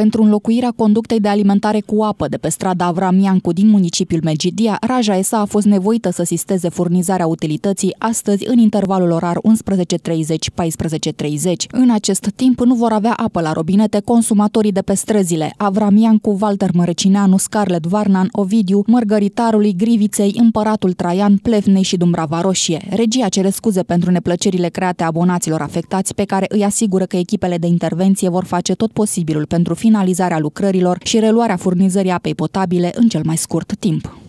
Pentru înlocuirea conductei de alimentare cu apă de pe strada Avramiancu din municipiul Megidia, Raja ESA a fost nevoită să sisteze furnizarea utilității astăzi în intervalul orar 11.30-14.30. În acest timp nu vor avea apă la robinete consumatorii de pe străzile Avramiancu, Walter Mărăcineanu, Scarlet Varnan, Ovidiu, Mărgăritarului, Griviței, Împăratul Traian, Plevnei și Dumbrava Roșie. Regia cere scuze pentru neplăcerile create abonaților afectați pe care îi asigură că echipele de intervenție vor face tot posibilul pentru finalizarea lucrărilor și reluarea furnizării apei potabile în cel mai scurt timp.